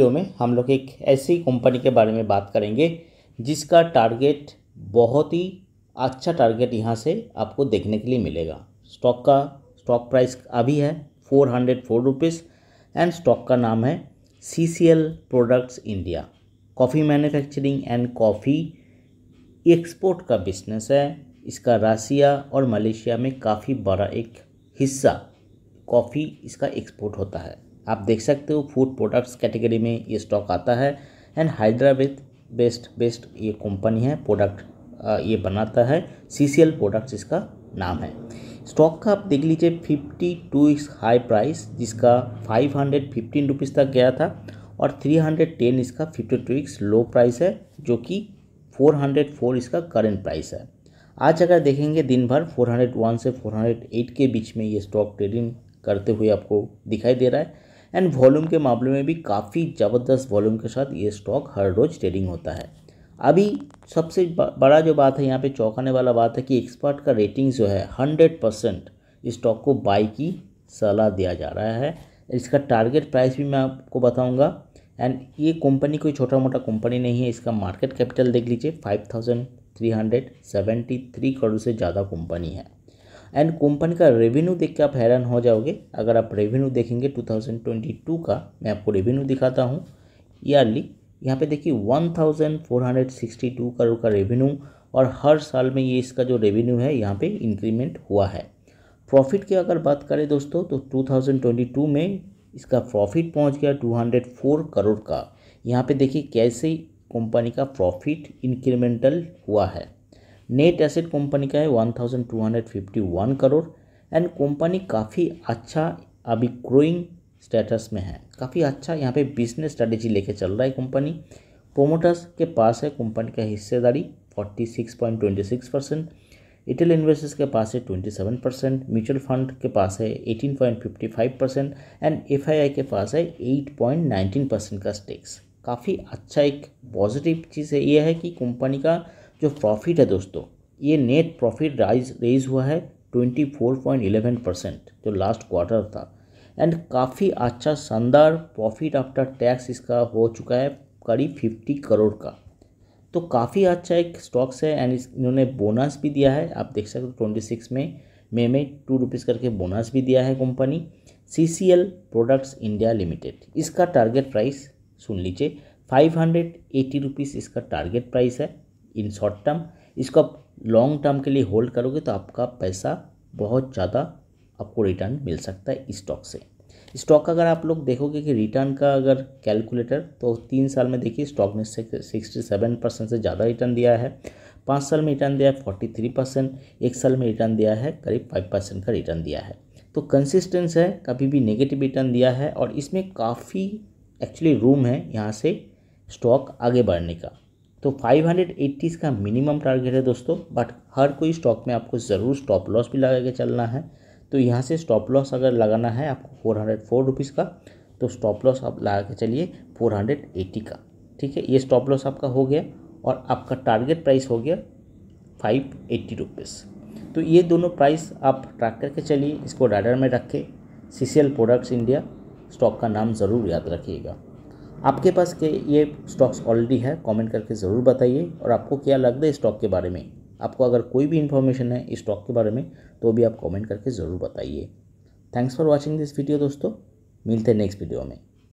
video में हम लोग एक ऐसी कंपनी के बारे में बात करेंगे जिसका टारगेट बहुत ही अच्छा टारगेट यहाँ से आपको देखने के लिए मिलेगा स्टॉक का स्टॉक प्राइस अभी है four hundred four rupees and stock का नाम है C C L products India coffee manufacturing and coffee export का बिजनेस है इसका रसिया और मलेशिया में काफ़ी बड़ा एक हिस्सा कॉफ़ी इसका एक्सपोर्ट होता है आप देख सकते हो फूड प्रोडक्ट्स कैटेगरी में ये स्टॉक आता है एंड हैदराबाद बेस्ट बेस्ट ये कंपनी है प्रोडक्ट ये बनाता है सी सी एल प्रोडक्ट्स इसका नाम है स्टॉक का आप देख लीजिए fifty two weeks high price जिसका फाइव हंड्रेड फिफ्टीन रुपीज़ तक गया था और थ्री हंड्रेड टेन इसका fifty two weeks low price है जो कि फोर हंड्रेड फोर इसका करेंट प्राइस है आज अगर देखेंगे दिन भर फोर हंड्रेड वन से फोर हंड्रेड एट के बीच में ये स्टॉक ट्रेडिंग करते हुए आपको दिखाई दे रहा है एंड वॉल्यूम के मामले में भी काफ़ी ज़बरदस्त वॉल्यूम के साथ ये स्टॉक हर रोज़ ट्रेडिंग होता है अभी सबसे बड़ा जो बात है यहाँ पे चौंकाने वाला बात है कि एक्सपर्ट का रेटिंग जो है हंड्रेड परसेंट स्टॉक को बाई की सलाह दिया जा रहा है इसका टारगेट प्राइस भी मैं आपको बताऊँगा एंड ये कंपनी कोई छोटा मोटा कंपनी नहीं है इसका मार्केट कैपिटल देख लीजिए five thousand three hundred seventy three crore से ज़्यादा कंपनी है एंड कंपनी का रेवेन्यू देख के आप हैरान हो जाओगे अगर आप रेवेन्यू देखेंगे 2022 का मैं आपको रेवेन्यू दिखाता हूँ ईयरली यहाँ पे देखिए 1462 करोड़ का रेवेन्यू और हर साल में ये इसका जो रेवेन्यू है यहाँ पे इंक्रीमेंट हुआ है प्रॉफिट की अगर बात करें दोस्तों तो 2022 में इसका प्रॉफिट पहुँच गया 204 करोड़ का यहाँ पे देखिए कैसे कंपनी का प्रॉफिट इंक्रीमेंटल हुआ है नेट एसेट कंपनी का है 1251 करोड़ एंड कंपनी काफ़ी अच्छा अभी ग्रोइंग स्टेटस में है काफ़ी अच्छा यहाँ पे बिजनेस स्ट्रेटेजी लेके चल रहा है कंपनी प्रोमोटर्स के पास है कंपनी का हिस्सेदारी 46.26 परसेंट इटेल इन्वेस्टर्स के पास है 27 परसेंट म्यूचुअल फंड के पास है 18.55 परसेंट एंड एफ के पास है 8.19 परसेंट का स्टेक्स काफ़ी अच्छा एक पॉजिटिव चीज़ है यह है कि कंपनी का जो प्रॉफिट है दोस्तों ये नेट प्रॉफिट राइज रेज हुआ है twenty four point eleven percent जो लास्ट क्वार्टर था एंड काफ़ी अच्छा शानदार प्रॉफिट आफ्टर टैक्स इसका हो चुका है करीब फिफ्टी करोड़ का तो काफ़ी अच्छा एक स्टॉक्स है एंड इन्होंने बोनस भी दिया है आप देख सकते हो ट्वेंटी सिक्स में मे में टू रुपीज़ करके बोनस भी दिया है company C C L products India limited इसका टारगेट प्राइस सुन लीजिए फाइव हंड्रेड एट्टी रुपीज़ इसका टारगेट प्राइस है इन शॉर्ट टर्म इसको आप लॉन्ग टर्म के लिए होल्ड करोगे तो आपका पैसा बहुत ज़्यादा आपको रिटर्न मिल सकता है स्टॉक से स्टॉक अगर आप लोग देखोगे कि रिटर्न का अगर कैलकुलेटर तो तीन साल में देखिए स्टॉक ने सिक्सटी सेवन परसेंट से ज़्यादा रिटर्न दिया है पाँच साल में रिटर्न दिया है फोर्टी थ्री परसेंट एक साल में रिटर्न दिया है करीब फाइव परसेंट का रिटर्न दिया है तो कंसिस्टेंस है कभी भी नेगेटिव रिटर्न दिया है और इसमें काफ़ी एक्चुअली रूम है यहाँ से स्टॉक आगे बढ़ने का तो 580 का मिनिमम टारगेट है दोस्तों बट हर कोई स्टॉक में आपको ज़रूर स्टॉप लॉस भी लगा के चलना है तो यहाँ से स्टॉप लॉस अगर लगाना है आपको फोर हंड्रेड फोर रुपीज़ का तो स्टॉप लॉस आप लगा के चलिए फोर हंड्रेड एट्टी का ठीक है ये स्टॉप लॉस आपका हो गया और आपका टारगेट प्राइस हो गया फाइव एट्टी रुपीज़ तो ये दोनों प्राइस आप ट्रैक करके चलिए इसको डाडर में रखें के सी प्रोडक्ट्स इंडिया स्टॉक का नाम ज़रूर याद रखिएगा आपके पास के ये स्टॉक्स ऑलरेडी है कमेंट करके ज़रूर बताइए और आपको क्या लगता है स्टॉक के बारे में आपको अगर कोई भी इन्फॉर्मेशन है इस स्टॉक के बारे में तो भी आप कमेंट करके ज़रूर बताइए thanks for watching this video दोस्तों मिलते हैं नेक्स्ट वीडियो में